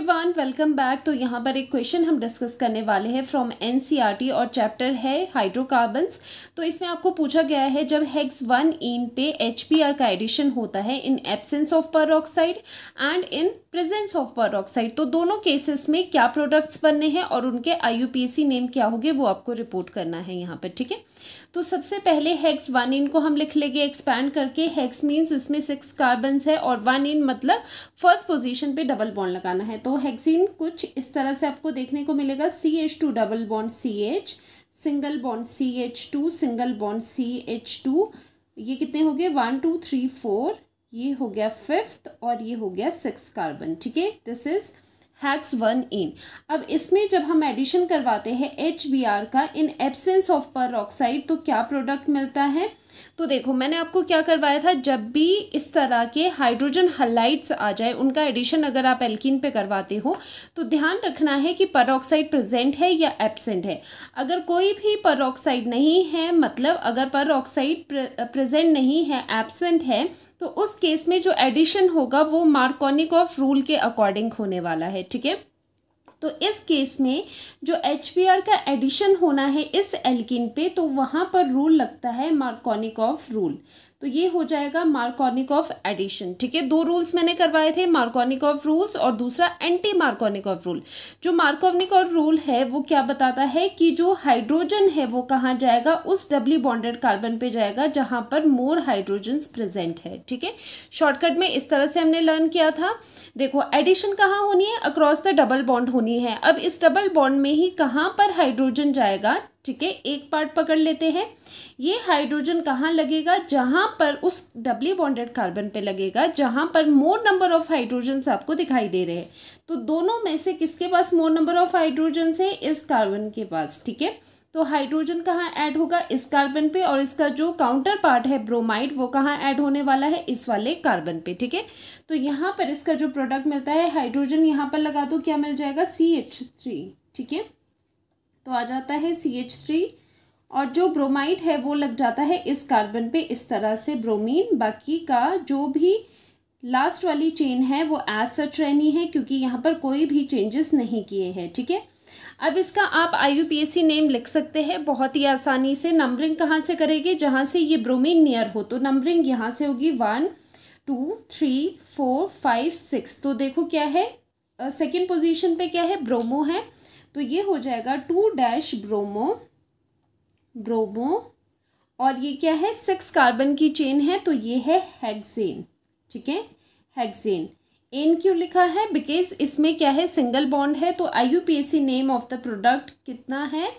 Everyone welcome back तो यहाँ पर एक क्वेश्चन हम डिस्कस करने वाले हैं फ्रॉम एनसीईआरटी e और चैप्टर है हाइड्रोकार्बन्स तो इसमें आपको पूछा गया है जब हेक्स वन इन पे एच का एडिशन होता है इन एब्सेंस ऑफ पर एंड इन प्रेजेंस ऑफ पर तो दोनों केसेस में क्या प्रोडक्ट्स बनने हैं और उनके आई नेम क्या होंगे वो आपको रिपोर्ट करना है यहाँ पर ठीक है तो सबसे पहले हेक्स वन इन को हम लिख लेंगे एक्सपैंड करके हेक्स मीन्स उसमें सिक्स कार्बन है और वन इन मतलब फर्स्ट पोजिशन पे डबल बॉन्ड लगाना है तो हेक्सिन कुछ इस तरह से आपको देखने को मिलेगा C H two double bond C H single bond C H two single bond C H two ये कितने हो गए वन टू थ्री फोर ये हो गया फिफ्थ और ये हो गया सिक्स कार्बन ठीक है this is hex one ene अब इसमें जब हम एडिशन करवाते हैं एच बी आर का in absence of peroxide तो क्या प्रोडक्ट मिलता है तो देखो मैंने आपको क्या करवाया था जब भी इस तरह के हाइड्रोजन हलाइट्स आ जाए उनका एडिशन अगर आप एल्किन पे करवाते हो तो ध्यान रखना है कि परऑक्साइड प्रेजेंट है या एब्सेंट है अगर कोई भी परऑक्साइड नहीं है मतलब अगर परऑक्साइड प्रेजेंट नहीं है एब्सेंट है तो उस केस में जो एडिशन होगा वो मार्कोनिक ऑफ रूल के अकॉर्डिंग होने वाला है ठीक है तो इस केस में जो एच का एडिशन होना है इस एल्किन पे तो वहाँ पर रूल लगता है मार्कोनिकॉफ रूल तो ये हो जाएगा ऑफ एडिशन ठीक है दो रूल्स मैंने करवाए थे ऑफ रूल्स और दूसरा एंटी मार्कोनिक ऑफ रूल जो ऑफ रूल है वो क्या बताता है कि जो हाइड्रोजन है वो कहाँ जाएगा उस डबली बॉन्डेड कार्बन पे जाएगा जहाँ पर मोर हाइड्रोजन प्रेजेंट है ठीक है शॉर्टकट में इस तरह से हमने लर्न किया था देखो एडिशन कहाँ होनी है अक्रॉस द डबल बॉन्ड होनी है अब इस डबल बॉन्ड में ही कहाँ पर हाइड्रोजन जाएगा ठीक है एक पार्ट पकड़ लेते हैं ये हाइड्रोजन कहाँ लगेगा जहाँ पर उस डबली बॉन्डेड कार्बन पे लगेगा जहाँ पर मोर नंबर ऑफ हाइड्रोजन आपको दिखाई दे रहे हैं तो दोनों में से किसके पास मोर नंबर ऑफ हाइड्रोजन है इस कार्बन के पास ठीक है तो हाइड्रोजन कहाँ ऐड होगा इस कार्बन पे और इसका जो काउंटर पार्ट है ब्रोमाइड वो कहाँ ऐड होने वाला है इस वाले कार्बन पे ठीक है तो यहाँ पर इसका जो प्रोडक्ट मिलता है हाइड्रोजन यहाँ पर लगा दो क्या मिल जाएगा सी एच थ्री ठीक है आ जाता है सी एच थ्री और जो ब्रोमाइड है वो लग जाता है इस कार्बन पे इस तरह से ब्रोमीन बाकी का जो भी लास्ट वाली चेन है वो एज सच रहनी है क्योंकि यहाँ पर कोई भी चेंजेस नहीं किए हैं ठीक है अब इसका आप आई नेम लिख सकते हैं बहुत ही आसानी से नंबरिंग कहाँ से करेंगे जहाँ से ये ब्रोमीन नियर हो तो नंबरिंग यहाँ से होगी one two three four five six तो देखो क्या है सेकेंड पोजिशन पे क्या है ब्रोमो है तो ये हो जाएगा टू डैश ब्रोमो ब्रोमो और ये क्या है सिक्स कार्बन की चेन है तो ये है हेक्सेन ठीक है हेक्सेन एन क्यों लिखा है बिकॉज इसमें क्या है सिंगल बॉन्ड है तो I U P A C name of the product कितना है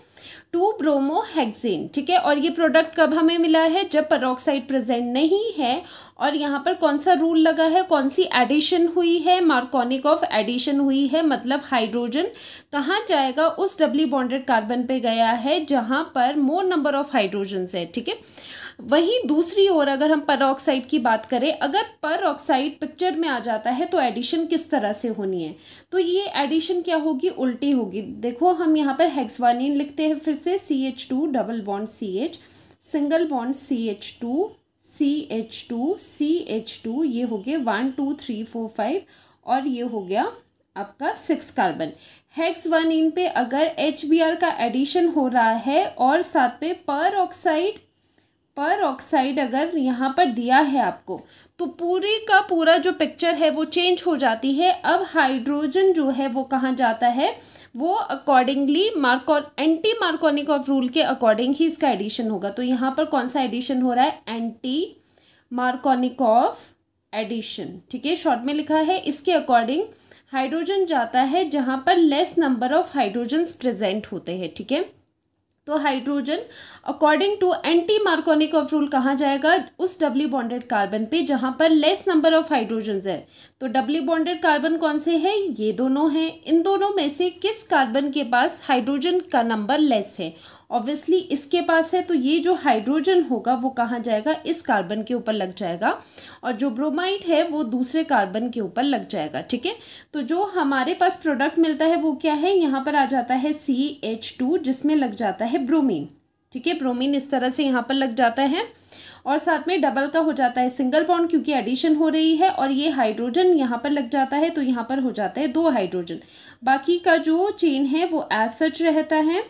टू ब्रोमो हेक्सेन ठीक है और ये प्रोडक्ट कब हमें मिला है जब परोक्साइड प्रेजेंट नहीं है और यहाँ पर कौन सा रूल लगा है कौन सी एडिशन हुई है मार्कोनिक ऑफ एडिशन हुई है मतलब हाइड्रोजन कहाँ जाएगा उस डबली बॉन्डेड कार्बन पे गया है जहाँ पर मोर नंबर ऑफ हाइड्रोजन है ठीक है वहीं दूसरी ओर अगर हम पर की बात करें अगर पर पिक्चर में आ जाता है तो एडिशन किस तरह से होनी है तो ये एडिशन क्या होगी उल्टी होगी देखो हम यहाँ पर हेक्सवालिन लिखते हैं फिर से C H two double bond C H single bond C H two C H two C H two ये हो गए one two three four five और ये हो गया आपका six carbon hex one ene पे अगर एच बी आर का एडिशन हो रहा है और साथ पे पर ऑक्साइड पर ऑक्साइड अगर यहाँ पर दिया है आपको तो पूरी का पूरा जो पिक्चर है वो चेंज हो जाती है अब हाइड्रोजन जो है वो कहाँ जाता है वो accordingly Marko anti Markovnikov rule के अकॉर्डिंग ही इसका एडिशन होगा तो यहाँ पर कौन सा एडिशन हो रहा है एंटी मार्कोनिक ऑफ एडिशन ठीक है शॉर्ट में लिखा है इसके अकॉर्डिंग हाइड्रोजन जाता है जहाँ पर less number of hydrogens present होते हैं ठीक है थीके? तो हाइड्रोजन according to anti Markovnikov rule कहा जाएगा उस डबली बॉन्डेड कार्बन पे जहां पर लेस नंबर ऑफ हाइड्रोजन है तो डबली बॉन्डेड कार्बन कौन से हैं ये दोनों हैं इन दोनों में से किस कार्बन के पास हाइड्रोजन का नंबर लेस है ऑब्वियसली इसके पास है तो ये जो हाइड्रोजन होगा वो कहाँ जाएगा इस कार्बन के ऊपर लग जाएगा और जो ब्रोमाइड है वो दूसरे कार्बन के ऊपर लग जाएगा ठीक है तो जो हमारे पास प्रोडक्ट मिलता है वो क्या है यहाँ पर आ जाता है सी एच टू जिसमें लग जाता है ब्रोमीन ठीक है ब्रोमीन इस तरह से यहाँ पर लग जाता है और साथ में डबल का हो जाता है सिंगल बॉन्ड क्योंकि एडिशन हो रही है और ये हाइड्रोजन यहाँ पर लग जाता है तो यहाँ पर हो जाता है दो हाइड्रोजन बाकी का जो चेन है वो एज सच रहता है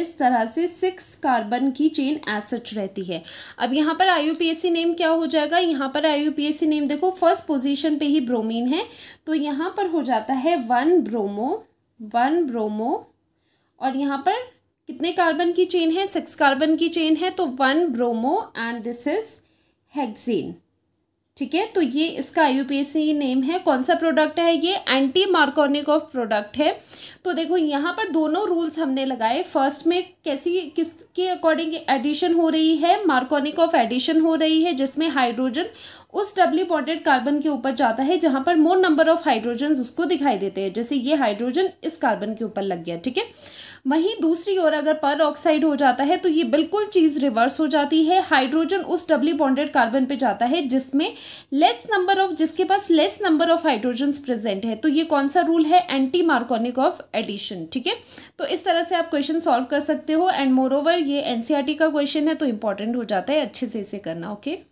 इस तरह से सिक्स कार्बन की चेन एसच रहती है अब यहाँ पर सी नेम क्या हो जाएगा यहाँ पर सी नेम देखो फर्स्ट पोजीशन पे ही ब्रोमीन है तो यहाँ पर हो जाता है वन ब्रोमो वन ब्रोमो और यहाँ पर कितने कार्बन की चेन है सिक्स कार्बन की चेन है तो one bromo and this is hexane ठीक है तो ये इसका आई नेम है कौन सा प्रोडक्ट है ये एंटी मार्कोनिक ऑफ प्रोडक्ट है तो देखो यहाँ पर दोनों रूल्स हमने लगाए फर्स्ट में कैसी किसके अकॉर्डिंग एडिशन हो रही है मार्कोनिक ऑफ एडिशन हो रही है जिसमें हाइड्रोजन उस डबली बॉन्डेड कार्बन के ऊपर जाता है जहाँ पर मोर नंबर ऑफ हाइड्रोजन उसको दिखाई देते हैं जैसे ये हाइड्रोजन इस कार्बन के ऊपर लग गया ठीक है वहीं दूसरी ओर अगर पर ऑक्साइड हो जाता है तो ये बिल्कुल चीज़ रिवर्स हो जाती है हाइड्रोजन उस डबली बॉन्डेड कार्बन पे जाता है जिसमें लेस नंबर ऑफ जिसके पास less number of hydrogen present है तो ये कौन सा रूल है एंटी मार्कोनिक ऑफ एडिशन ठीक है तो इस तरह से आप क्वेश्चन सॉल्व कर सकते हो एंड मोर ओवर ये एनसीआरटी e का क्वेश्चन है तो इंपॉर्टेंट हो जाता है अच्छे से इसे करना ओके okay?